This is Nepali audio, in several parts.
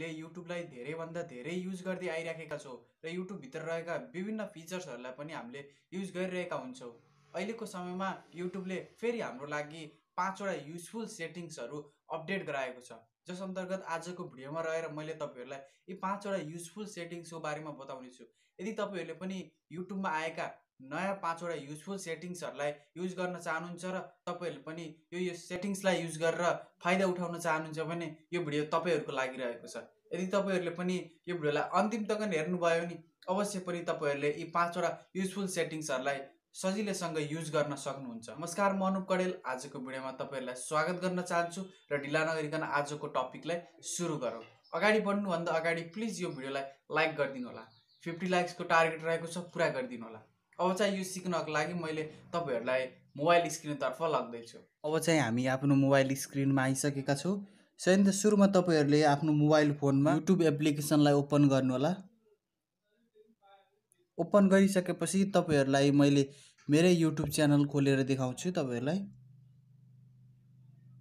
हामीले युट्युबलाई धेरैभन्दा धेरै युज गर्दै आइराखेका छौँ र युट्युबभित्र रहेका विभिन्न फिचर्सहरूलाई पनि हामीले युज गरिरहेका हुन्छौँ अहिलेको समयमा युट्युबले फेरि हाम्रो लागि पाँचवटा युजफुल सेटिङ्सहरू अपडेट गराएको छ जस अन्तर्गत आजको भिडियोमा रहेर मैले तपाईँहरूलाई यी पाँचवटा युजफुल सेटिङ्सको बारेमा बताउने छु यदि तपाईँहरूले पनि युट्युबमा आएका नयाँ पाँचवटा युजफुल सेटिङ्सहरूलाई युज गर्न चाहनुहुन्छ र तपाईँहरूले पनि यो यो सेटिङ्सलाई युज गरेर फाइदा उठाउन चाहनुहुन्छ भने यो भिडियो तपाईँहरूको लागि रहेको छ यदि तपाईँहरूले पनि यो भिडियोलाई अन्तिम तक हेर्नुभयो भने अवश्य पनि तपाईँहरूले यी पाँचवटा युजफुल सेटिङ्सहरूलाई सजिलैसँग युज गर्न सक्नुहुन्छ नमस्कार म अनुप कडेल आजको भिडियोमा तपाईँहरूलाई स्वागत गर्न चाहन्छु र ढिला नगरिकन आजको टपिकलाई सुरु गरौँ अगाडि बढ्नुभन्दा अगाडि प्लिज यो भिडियोलाई लाइक गरिदिनु होला फिफ्टी लाइक्सको टार्गेट रहेको छ पुरा गरिदिनु होला अब चाहिँ यो सिक्नको लागि मैले तपाईँहरूलाई मोबाइल स्क्रिनतर्फ लग्दैछु अब चाहिँ हामी आफ्नो मोबाइल स्क्रिनमा आइसकेका छौँ सो सुरुमा तपाईँहरूले आफ्नो मोबाइल फोनमा युट्युब एप्लिकेसनलाई ओपन गर्नुहोला ओपन गरिसकेपछि तपाईँहरूलाई मैले मेरै युट्युब च्यानल खोलेर देखाउँछु तपाईँहरूलाई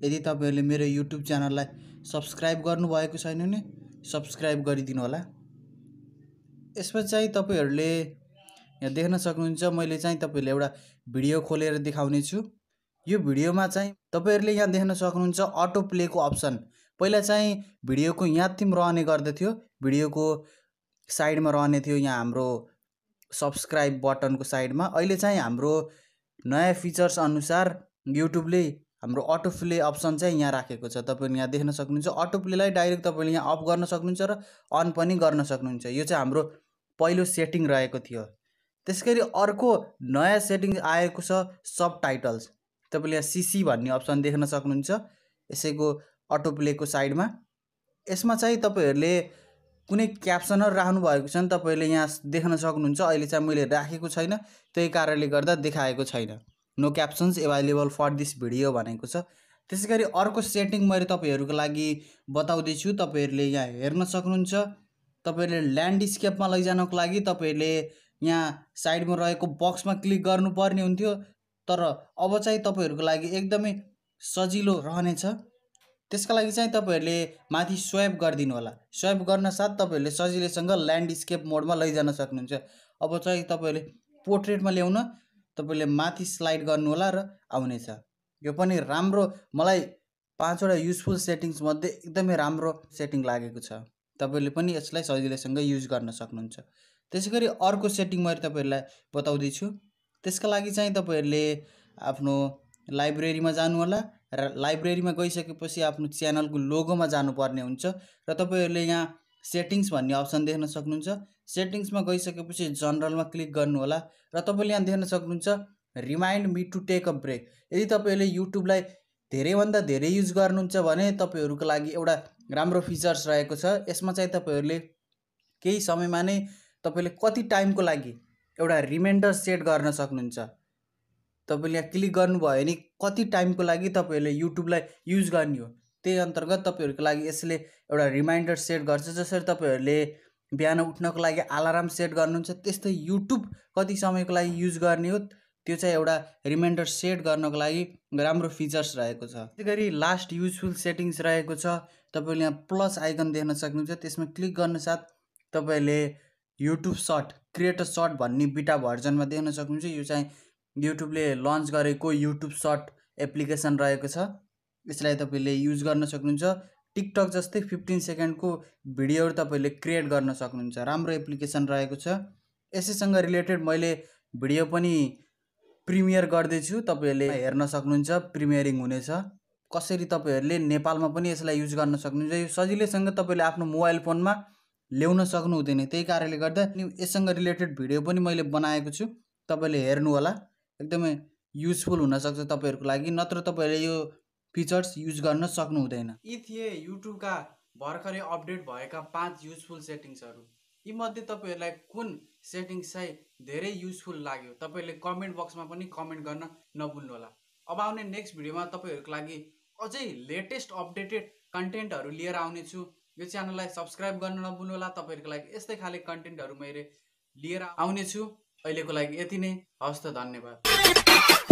यदि तपाईँहरूले मेरो युट्युब च्यानललाई सब्सक्राइब गर्नुभएको छैन भने सब्सक्राइब गरिदिनु होला यसमा चाहिँ तपाईँहरूले यहाँ देख्न सक्नुहुन्छ मैले चाहिँ तपाईँहरूले एउटा भिडियो खोलेर देखाउने छु यो भिडियोमा चाहिँ तपाईँहरूले यहाँ देख्न सक्नुहुन्छ अटो प्लेको अप्सन पहिला चाहिँ भिडियोको यहाँ थिम रहने गर्दथ्यो भिडियोको साइडमा रहने थियो यहाँ हाम्रो सब्सक्राइब बटनको साइडमा अहिले चाहिँ हाम्रो नयाँ फिचर्स अनुसार युट्युबले हाम्रो अटो प्ले अप्सन चाहिँ यहाँ राखेको छ तपाईँले यहाँ देख्न सक्नुहुन्छ अटो प्लेलाई डाइरेक्ट तपाईँले यहाँ अफ गर्न सक्नुहुन्छ र अन पनि गर्न सक्नुहुन्छ यो चाहिँ हाम्रो पहिलो सेटिङ रहेको थियो त्यस गरी अर्को नयाँ सेटिङ आएको छ सब टाइटल्स तपाईँले यहाँ सिसी भन्ने अप्सन देख्न सक्नुहुन्छ यसैको अटो प्लेको साइडमा यसमा चाहिँ तपाईँहरूले कुनै क्याप्सनहरू भएको छ भने तपाईँले यहाँ देख्न सक्नुहुन्छ अहिले चाहिँ मैले राखेको छैन त्यही कारणले गर्दा देखाएको छैन no captions available for this video भनेको छ त्यसै गरी अर्को सेटिङ मैले तपाईँहरूको लागि बताउँदैछु तपाईँहरूले यहाँ हेर्न सक्नुहुन्छ तपाईँहरूले ल्यान्डस्केपमा लैजानको लागि तपाईँहरूले यहाँ साइडमा रहेको बक्समा क्लिक गर्नुपर्ने हुन्थ्यो तर अब चाहिँ तपाईँहरूको लागि एकदमै सजिलो रहनेछ त्यसका लागि चाहिँ तपाईँहरूले माथि स्वाइप गरिदिनु होला स्वाइप गर्न साथ तपाईँहरूले सजिलैसँग ल्यान्डस्केप मोडमा लैजान सक्नुहुन्छ अब चाहिँ तपाईँहरूले पोर्ट्रेटमा ल्याउन तपाईँले माथि स्लाइड गर्नु होला र आउनेछ यो पनि राम्रो मलाई पाँचवटा युजफुल सेटिङ्समध्ये एकदमै राम्रो सेटिङ लागेको छ तपाईँले पनि यसलाई सजिलैसँग युज गर्न सक्नुहुन्छ त्यसै गरी अर्को सेटिङ मैले तपाईँहरूलाई बताउँदैछु त्यसका लागि चाहिँ तपाईँहरूले आफ्नो लाइब्रेरीमा जानु होला र लाइब्रेरीमा गइसकेपछि आफ्नो च्यानलको लोगोमा जानुपर्ने हुन्छ र तपाईँहरूले यहाँ सेटिङ्स भन्ने अप्सन देख्न सक्नुहुन्छ सेटिङ्समा गइसकेपछि जनरलमा क्लिक गर्नुहोला र तपाईँले यहाँ देख्न सक्नुहुन्छ remind me to take a break यदि तपाईँहरूले युट्युबलाई धेरैभन्दा धेरै युज गर्नुहुन्छ भने तपाईँहरूको लागि एउटा राम्रो फिचर्स रहेको छ यसमा चाहिँ तपाईँहरूले केही समयमा नै तपाईँले कति टाइमको लागि एउटा रिमाइन्डर सेट गर्न सक्नुहुन्छ तपाईँले यहाँ क्लिक गर्नुभयो भने कति टाइमको लागि तपाईँहरूले युट्युबलाई युज गर्ने हो त्यही अन्तर्गत तपाईँहरूको लागि यसले एउटा रिमाइन्डर सेट गर्छ जसरी तपाईँहरूले बिहान उठ्नको लागि अलार्म सेट गर्नुहुन्छ त्यस्तै युट्युब कति समयको लागि युज गर्ने हो त्यो चाहिँ एउटा रिमाइन्डर सेट गर्नको लागि राम्रो फिचर्स रहेको छ त्यसै गरी लास्ट युजफुल सेटिङ्स रहेको छ तपाईँले यहाँ प्लस आइकन देख्न सक्नुहुन्छ त्यसमा क्लिक गर्न साथ तपाईँले युट्युब सर्ट क्रिएटर सर्ट भन्ने बिटा भर्जनमा देख्न सक्नुहुन्छ यो चाहिँ युट्युबले लन्च गरेको युट्युब सर्ट एप्लिकेसन रहेको छ यसलाई तपाईँले युज गर्न सक्नुहुन्छ टिकटक जस्तै फिफ्टिन सेकेन्डको भिडियोहरू तपाईँले क्रिएट गर्न सक्नुहुन्छ राम्रो एप्लिकेसन रहेको छ यसैसँग रिलेटेड मैले भिडियो पनि प्रिमियर गर्दैछु तपाईँहरूले हेर्न सक्नुहुन्छ प्रिमियरिङ हुनेछ कसरी तपाईँहरूले नेपालमा पनि यसलाई युज गर्न सक्नुहुन्छ यो सजिलैसँग तपाईँले आफ्नो मोबाइल फोनमा ल्याउन सक्नु हुँदैन त्यही कारणले गर्दा यससँग रिलेटेड भिडियो पनि मैले बनाएको छु तपाईँले हेर्नुहोला एकदमै युजफुल हुनसक्छ तपाईँहरूको लागि नत्र तपाईँहरूले यो फिचर्स युज गर्न सक्नु हुँदैन यी थिए युट्युबका भर्खरै अपडेट भएका पाँच युजफुल सेटिङ्सहरू यीमध्ये तपाईँहरूलाई कुन सेटिङ्स चाहिँ धेरै युजफुल लाग्यो तपाईँहरूले कमेन्ट बक्समा पनि कमेन्ट गर्न नभुल्नुहोला अब आउने नेक्स्ट भिडियोमा तपाईँहरूको लागि अझै लेटेस्ट अपडेटेड कन्टेन्टहरू लिएर आउनेछु यो च्यानललाई सब्सक्राइब गर्न नभुल्नुहोला तपाईँहरूको लागि यस्तै खाले कन्टेन्टहरू मैले लिएर आउनेछु अहिलेको लागि यति नै हवस् त धन्यवाद